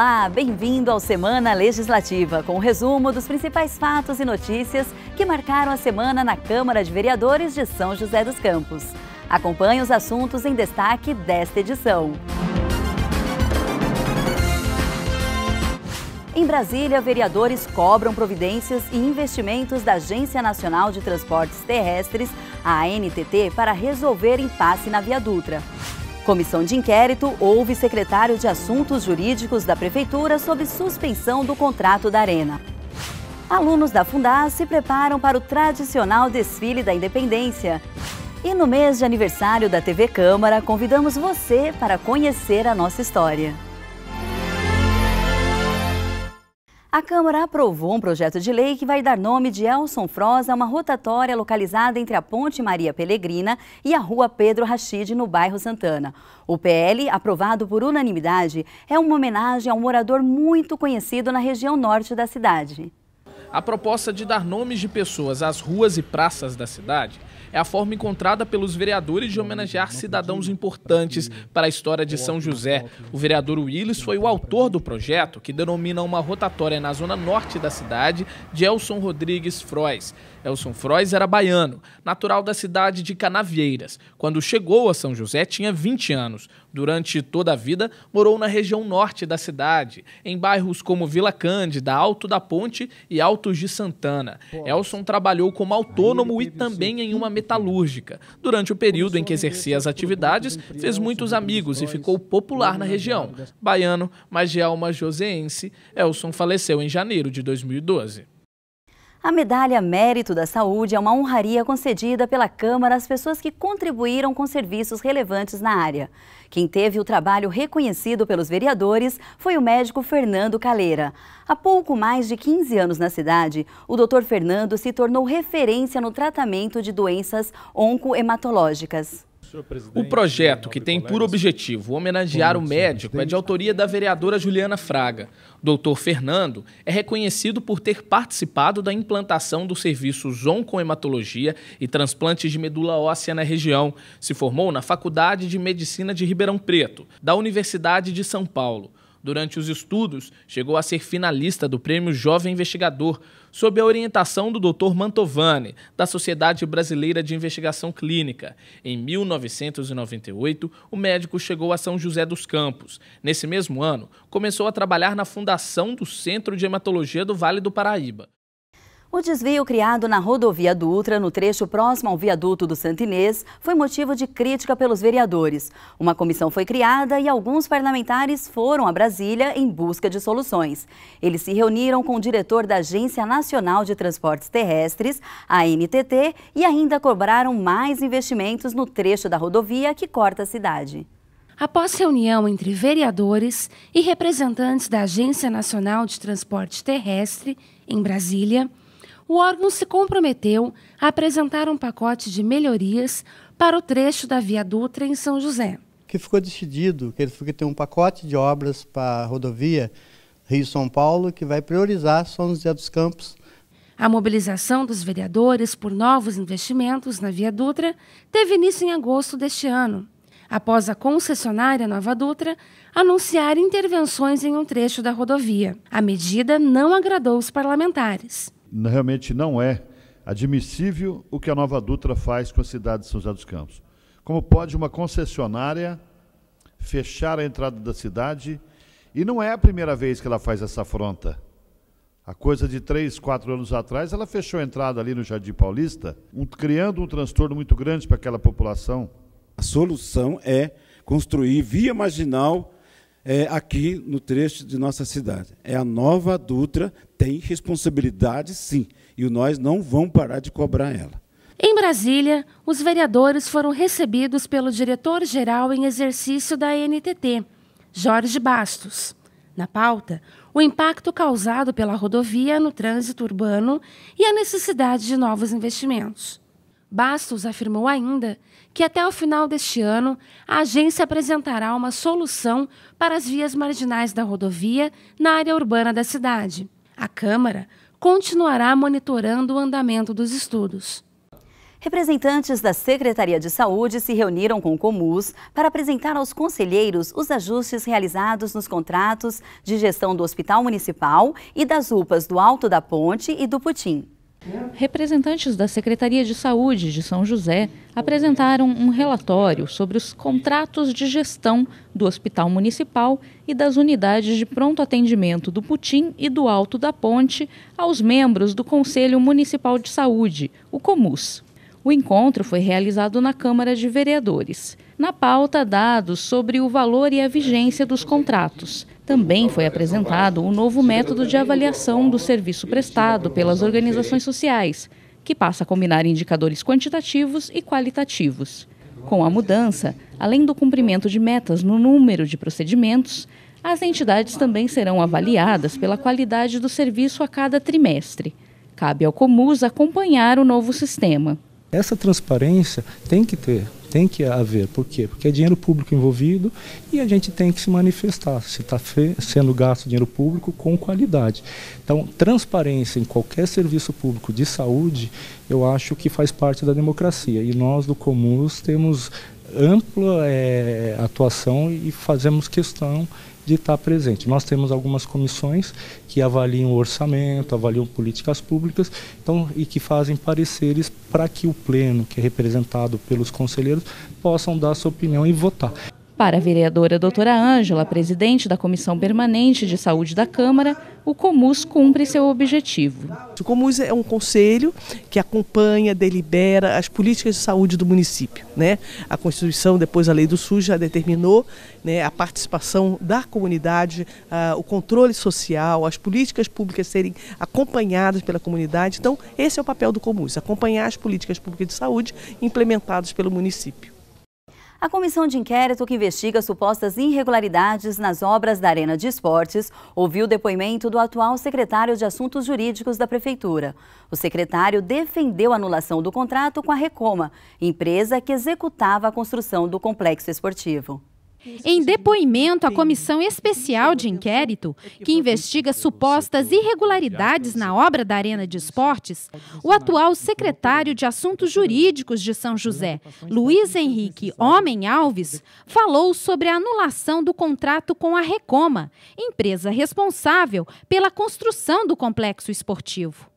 Olá, bem-vindo ao Semana Legislativa, com o um resumo dos principais fatos e notícias que marcaram a semana na Câmara de Vereadores de São José dos Campos. Acompanhe os assuntos em destaque desta edição. Em Brasília, vereadores cobram providências e investimentos da Agência Nacional de Transportes Terrestres, a ANTT, para resolver impasse na Via Dutra. Comissão de inquérito ouve secretário de Assuntos Jurídicos da Prefeitura sobre suspensão do contrato da Arena. Alunos da Fundaz se preparam para o tradicional desfile da Independência. E no mês de aniversário da TV Câmara, convidamos você para conhecer a nossa história. A Câmara aprovou um projeto de lei que vai dar nome de Elson Froz a uma rotatória localizada entre a Ponte Maria Pelegrina e a Rua Pedro Rachid, no bairro Santana. O PL, aprovado por unanimidade, é uma homenagem a um morador muito conhecido na região norte da cidade. A proposta de dar nomes de pessoas às ruas e praças da cidade é a forma encontrada pelos vereadores de homenagear cidadãos importantes para a história de São José. O vereador Willis foi o autor do projeto, que denomina uma rotatória na zona norte da cidade de Elson Rodrigues Frois. Elson Frois era baiano, natural da cidade de Canavieiras. Quando chegou a São José, tinha 20 anos. Durante toda a vida, morou na região norte da cidade, em bairros como Vila Cândida, Alto da Ponte e Altos de Santana. Elson trabalhou como autônomo e também em uma metalúrgica. Durante o período em que exercia as atividades, fez muitos amigos e ficou popular na região. Baiano, mas de alma joseense, Elson faleceu em janeiro de 2012. A medalha Mérito da Saúde é uma honraria concedida pela Câmara às pessoas que contribuíram com serviços relevantes na área. Quem teve o trabalho reconhecido pelos vereadores foi o médico Fernando Caleira. Há pouco mais de 15 anos na cidade, o Dr. Fernando se tornou referência no tratamento de doenças oncohematológicas. O projeto, que tem por objetivo homenagear o médico, é de autoria da vereadora Juliana Fraga. Doutor Fernando é reconhecido por ter participado da implantação dos serviços oncohematologia e transplantes de medula óssea na região. Se formou na Faculdade de Medicina de Ribeirão Preto, da Universidade de São Paulo durante os estudos, chegou a ser finalista do Prêmio Jovem Investigador, sob a orientação do Dr. Mantovani, da Sociedade Brasileira de Investigação Clínica. Em 1998, o médico chegou a São José dos Campos. Nesse mesmo ano, começou a trabalhar na fundação do Centro de Hematologia do Vale do Paraíba. O desvio criado na rodovia Dutra, no trecho próximo ao viaduto do Santinês, foi motivo de crítica pelos vereadores. Uma comissão foi criada e alguns parlamentares foram a Brasília em busca de soluções. Eles se reuniram com o diretor da Agência Nacional de Transportes Terrestres, a NTT, e ainda cobraram mais investimentos no trecho da rodovia que corta a cidade. Após reunião entre vereadores e representantes da Agência Nacional de Transporte Terrestre, em Brasília, o órgão se comprometeu a apresentar um pacote de melhorias para o trecho da Via Dutra em São José. Que ficou decidido que ele ter um pacote de obras para a rodovia Rio-São Paulo que vai priorizar São José dos Campos. A mobilização dos vereadores por novos investimentos na Via Dutra teve início em agosto deste ano, após a concessionária Nova Dutra anunciar intervenções em um trecho da rodovia. A medida não agradou os parlamentares realmente não é admissível o que a Nova Dutra faz com a cidade de São José dos Campos. Como pode uma concessionária fechar a entrada da cidade? E não é a primeira vez que ela faz essa afronta. A coisa de três, quatro anos atrás, ela fechou a entrada ali no Jardim Paulista, um, criando um transtorno muito grande para aquela população. A solução é construir via marginal é, aqui no trecho de nossa cidade. É a nova Dutra, tem responsabilidade sim, e nós não vamos parar de cobrar ela. Em Brasília, os vereadores foram recebidos pelo diretor-geral em exercício da NTT, Jorge Bastos. Na pauta, o impacto causado pela rodovia no trânsito urbano e a necessidade de novos investimentos. Bastos afirmou ainda que até o final deste ano a agência apresentará uma solução para as vias marginais da rodovia na área urbana da cidade. A Câmara continuará monitorando o andamento dos estudos. Representantes da Secretaria de Saúde se reuniram com o Comus para apresentar aos conselheiros os ajustes realizados nos contratos de gestão do Hospital Municipal e das UPAs do Alto da Ponte e do Putim. Representantes da Secretaria de Saúde de São José apresentaram um relatório sobre os contratos de gestão do Hospital Municipal e das unidades de pronto atendimento do Putim e do Alto da Ponte aos membros do Conselho Municipal de Saúde, o COMUS. O encontro foi realizado na Câmara de Vereadores. Na pauta, dados sobre o valor e a vigência dos contratos, também foi apresentado o um novo método de avaliação do serviço prestado pelas organizações sociais, que passa a combinar indicadores quantitativos e qualitativos. Com a mudança, além do cumprimento de metas no número de procedimentos, as entidades também serão avaliadas pela qualidade do serviço a cada trimestre. Cabe ao Comus acompanhar o novo sistema. Essa transparência tem que ter, tem que haver. Por quê? Porque é dinheiro público envolvido e a gente tem que se manifestar se está sendo gasto dinheiro público com qualidade. Então, transparência em qualquer serviço público de saúde, eu acho que faz parte da democracia. E nós do Comuns temos ampla é, atuação e fazemos questão de estar presente. Nós temos algumas comissões que avaliam o orçamento, avaliam políticas públicas então, e que fazem pareceres para que o pleno, que é representado pelos conselheiros, possam dar sua opinião e votar. Para a vereadora doutora Ângela, presidente da Comissão Permanente de Saúde da Câmara, o Comus cumpre seu objetivo. O Comus é um conselho que acompanha, delibera as políticas de saúde do município. Né? A Constituição, depois a Lei do SUS, já determinou né, a participação da comunidade, o controle social, as políticas públicas serem acompanhadas pela comunidade. Então, esse é o papel do Comus, acompanhar as políticas públicas de saúde implementadas pelo município. A comissão de inquérito que investiga supostas irregularidades nas obras da Arena de Esportes ouviu o depoimento do atual secretário de Assuntos Jurídicos da Prefeitura. O secretário defendeu a anulação do contrato com a Recoma, empresa que executava a construção do complexo esportivo. Em é depoimento à Comissão Especial de é Inquérito, que investiga supostas irregularidades na obra da Arena de Esportes, o atual secretário de Assuntos Jurídicos de São José, Luiz Henrique Homem Alves, falou sobre a anulação do contrato com a Recoma, empresa responsável pela construção do complexo esportivo.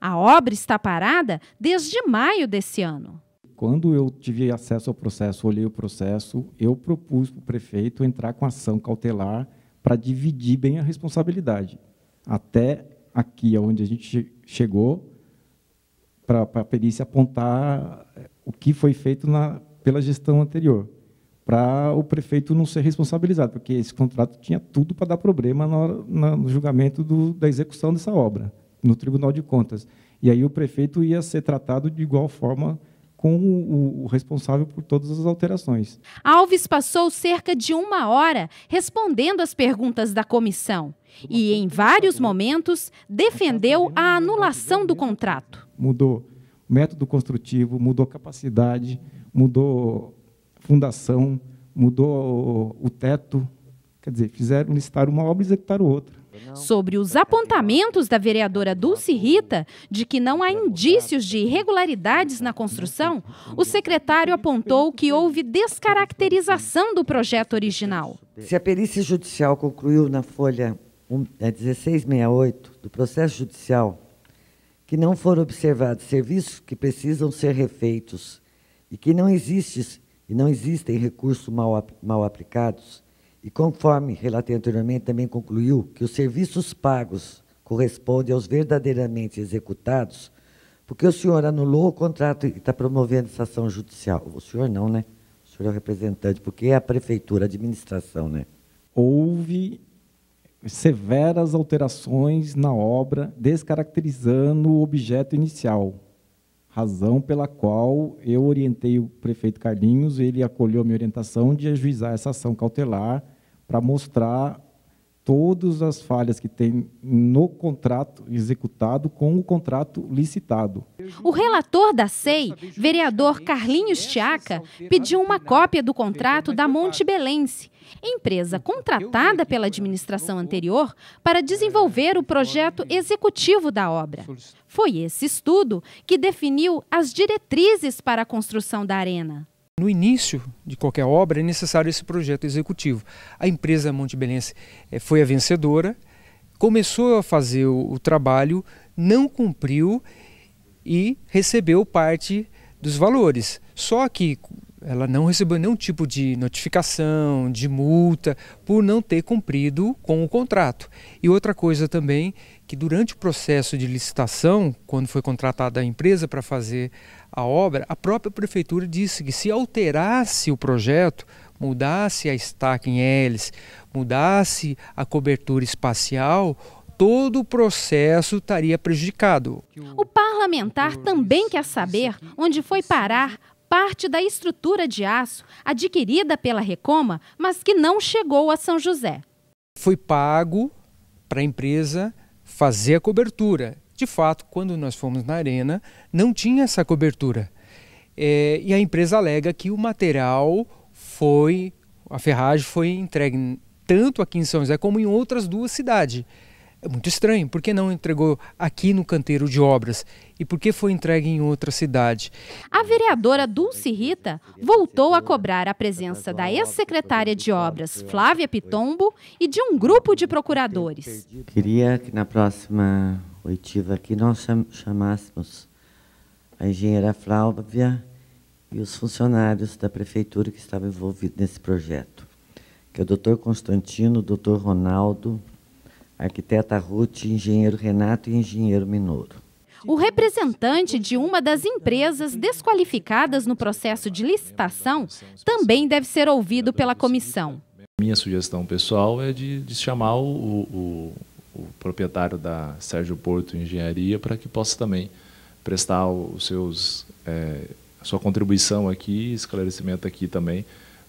A obra está parada desde maio desse ano. Quando eu tive acesso ao processo, olhei o processo, eu propus para o prefeito entrar com ação cautelar para dividir bem a responsabilidade. Até aqui, onde a gente chegou, para a perícia apontar eh, o que foi feito na, pela gestão anterior, para o prefeito não ser responsabilizado, porque esse contrato tinha tudo para dar problema na hora, na, no julgamento do, da execução dessa obra, no Tribunal de Contas. E aí o prefeito ia ser tratado de igual forma com o, o, responsável por todas as alterações. Alves passou cerca de uma hora respondendo às perguntas da comissão e, em vários momentos, defendeu a anulação do contrato. Mudou método construtivo, mudou capacidade, mudou fundação, mudou o teto. Quer dizer, fizeram listar uma obra e executaram outra sobre os apontamentos da vereadora Dulce Rita de que não há indícios de irregularidades na construção, o secretário apontou que houve descaracterização do projeto original. Se a perícia judicial concluiu na folha 1668 é, do processo judicial que não foram observados serviços que precisam ser refeitos e que não existe e não existem recursos mal, mal aplicados, e conforme relatei anteriormente, também concluiu que os serviços pagos correspondem aos verdadeiramente executados, porque o senhor anulou o contrato e está promovendo essa ação judicial. O senhor não, né? O senhor é o representante, porque é a prefeitura, a administração, né? Houve severas alterações na obra, descaracterizando o objeto inicial. Razão pela qual eu orientei o prefeito Carlinhos, ele acolheu a minha orientação de ajuizar essa ação cautelar para mostrar todas as falhas que tem no contrato executado com o contrato licitado. O relator da SEI, vereador Carlinhos Tiaca, pediu uma cópia do contrato da Monte Belense, empresa contratada pela administração anterior para desenvolver o projeto executivo da obra. Foi esse estudo que definiu as diretrizes para a construção da arena no início de qualquer obra é necessário esse projeto executivo. A empresa Montebelense eh, foi a vencedora, começou a fazer o, o trabalho, não cumpriu e recebeu parte dos valores. Só que ela não recebeu nenhum tipo de notificação, de multa, por não ter cumprido com o contrato. E outra coisa também, que durante o processo de licitação, quando foi contratada a empresa para fazer a obra, a própria prefeitura disse que se alterasse o projeto, mudasse a estaca em hélice, mudasse a cobertura espacial, todo o processo estaria prejudicado. O parlamentar também quer saber onde foi parar parte da estrutura de aço adquirida pela Recoma, mas que não chegou a São José. Foi pago para a empresa fazer a cobertura. De fato, quando nós fomos na arena, não tinha essa cobertura. É, e a empresa alega que o material foi, a ferragem foi entregue tanto aqui em São José como em outras duas cidades. É muito estranho. Por que não entregou aqui no canteiro de obras? E por que foi entregue em outra cidade? A vereadora Dulce Rita voltou a cobrar a presença da ex-secretária de obras, Flávia Pitombo, e de um grupo de procuradores. Queria que na próxima oitiva aqui nós chamássemos a engenheira Flávia e os funcionários da prefeitura que estavam envolvidos nesse projeto, que é o doutor Constantino, o doutor Ronaldo, arquiteta Ruth, engenheiro Renato e engenheiro Minoro. O representante de uma das empresas desqualificadas no processo de licitação também deve ser ouvido pela comissão. Minha sugestão pessoal é de, de chamar o, o, o, proprietário da Sérgio Porto Engenharia para que possa também prestar os seus, é, sua contribuição aqui, esclarecimento aqui também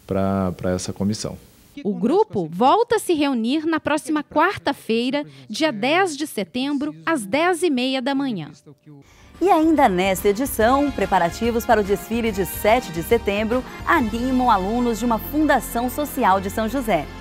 para essa comissão. O grupo volta a se reunir na próxima quarta-feira, dia 10 de setembro, às 10h30 da manhã. E ainda nesta edição, preparativos para o desfile de 7 de setembro animam alunos de uma fundação social de São José.